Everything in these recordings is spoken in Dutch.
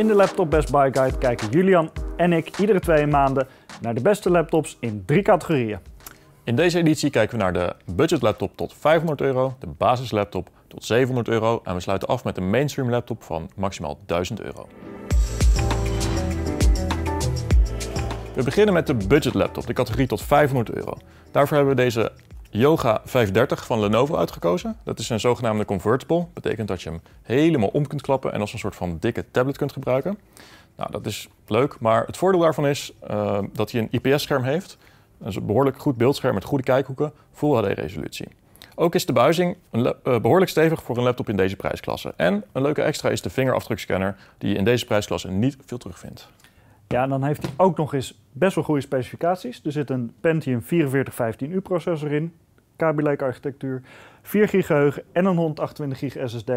In de Laptop Best Buy Guide kijken Julian en ik iedere twee maanden naar de beste laptops in drie categorieën. In deze editie kijken we naar de budget laptop tot 500 euro, de basis laptop tot 700 euro en we sluiten af met een mainstream laptop van maximaal 1000 euro. We beginnen met de budget laptop, de categorie tot 500 euro. Daarvoor hebben we deze Yoga 530 van Lenovo uitgekozen. Dat is een zogenaamde convertible. Betekent dat je hem helemaal om kunt klappen en als een soort van dikke tablet kunt gebruiken. Nou, dat is leuk, maar het voordeel daarvan is eh, dat hij een IPS-scherm heeft. Dat is een behoorlijk goed beeldscherm met goede kijkhoeken, Full HD-resolutie. Ook is de buizing eh, behoorlijk stevig voor een laptop in deze prijsklasse. En een leuke extra is de vingerafdrukscanner, die je in deze prijsklasse niet veel terugvindt. Ja, en dan heeft hij ook nog eens best wel goede specificaties. Er zit een Pentium 4415U processor in, Kaby architectuur, 4 gig geheugen en een 128 gig SSD.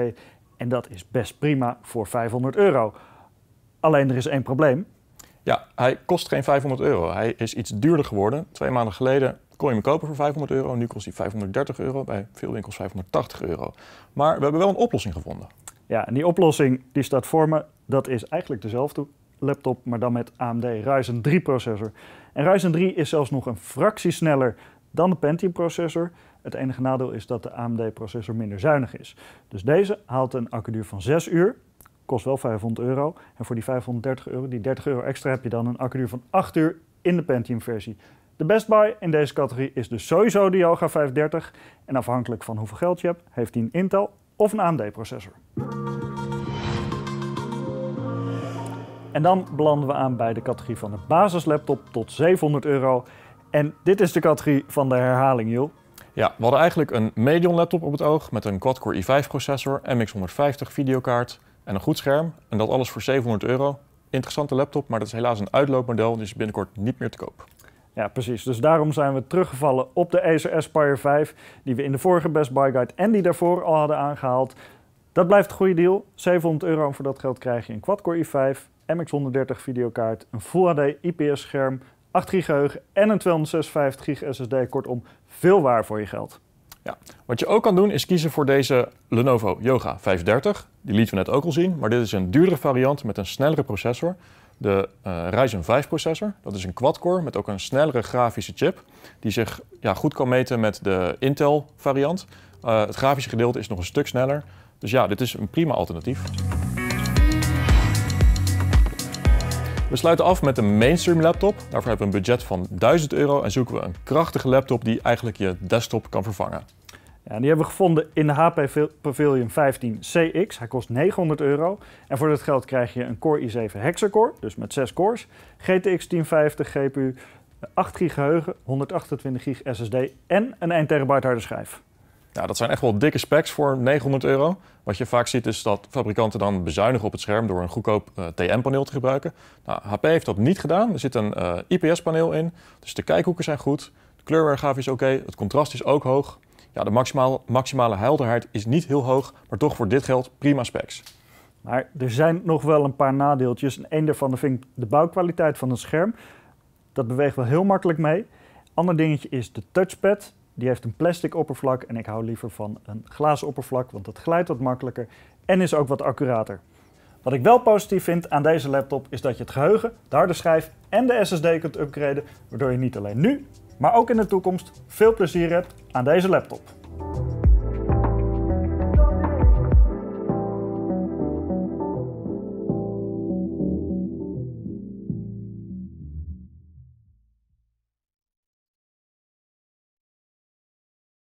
En dat is best prima voor 500 euro. Alleen er is één probleem. Ja, hij kost geen 500 euro. Hij is iets duurder geworden. Twee maanden geleden kon je hem kopen voor 500 euro. Nu kost hij 530 euro, bij veel winkels 580 euro. Maar we hebben wel een oplossing gevonden. Ja, en die oplossing die staat voor me, dat is eigenlijk dezelfde laptop, maar dan met AMD Ryzen 3 processor. En Ryzen 3 is zelfs nog een fractie sneller dan de Pentium processor. Het enige nadeel is dat de AMD processor minder zuinig is. Dus deze haalt een accuduur van 6 uur, kost wel 500 euro. En voor die 530 euro, die 30 euro extra, heb je dan een accuduur van 8 uur in de Pentium versie. De best buy in deze categorie is dus sowieso de Yoga 530. En afhankelijk van hoeveel geld je hebt, heeft hij een Intel of een AMD processor. En dan belanden we aan bij de categorie van de basislaptop tot 700 euro. En dit is de categorie van de herhaling, joh. Ja, we hadden eigenlijk een medium laptop op het oog met een quad-core i5 processor, MX150 videokaart en een goed scherm. En dat alles voor 700 euro. Interessante laptop, maar dat is helaas een uitloopmodel, en is dus binnenkort niet meer te koop. Ja, precies. Dus daarom zijn we teruggevallen op de Acer Aspire 5, die we in de vorige Best Buy Guide en die daarvoor al hadden aangehaald. Dat blijft een goede deal. 700 euro en voor dat geld krijg je een quad-core i5, MX130 videokaart, een Full HD IPS scherm, 8 GB geheugen en een 256 GB SSD. Kortom, veel waar voor je geld. Ja. Wat je ook kan doen is kiezen voor deze Lenovo Yoga 530. Die lieten we net ook al zien, maar dit is een duurdere variant met een snellere processor. De eh, Ryzen 5 processor, dat is een quad-core met ook een snellere grafische chip. Die zich ja, goed kan meten met de Intel variant. Eh, het grafische gedeelte is nog een stuk sneller. Dus ja, dit is een prima alternatief. We sluiten af met een mainstream laptop. Daarvoor hebben we een budget van 1000 euro en zoeken we een krachtige laptop die eigenlijk je desktop kan vervangen. die hebben we gevonden in de HP Pavilion 15 CX. Hij kost 900 euro. En voor dat geld krijg je een Core i7 hexacore, dus met 6 cores. GTX 1050 GPU, 8 GB geheugen, 128 gig SSD en een 1 terabyte harde schijf. Ja, nou, dat zijn echt wel dikke specs voor 900 euro. Wat je vaak ziet is dat fabrikanten dan bezuinigen op het scherm door een goedkoop uh, eh, TM-paneel te gebruiken. Nou, HP heeft dat niet gedaan. Er zit een eh, IPS-paneel in, dus de kijkhoeken zijn goed. De kleurweergave is oké, het contrast is ook hoog. Ja, de maximale, maximale helderheid is niet heel hoog, maar toch voor dit geld prima specs. Maar er zijn nog wel een paar nadeeltjes. een daarvan vind ik de bouwkwaliteit van het scherm. Dat beweegt wel heel makkelijk mee. Ander dingetje is de touchpad. Die heeft een plastic oppervlak en ik hou liever van een glazen oppervlak, want dat glijdt wat makkelijker en is ook wat accurater. Wat ik wel positief vind aan deze laptop is dat je het geheugen, de harde schijf en de SSD kunt upgraden, waardoor je niet alleen nu, maar ook in de toekomst veel plezier hebt aan deze laptop.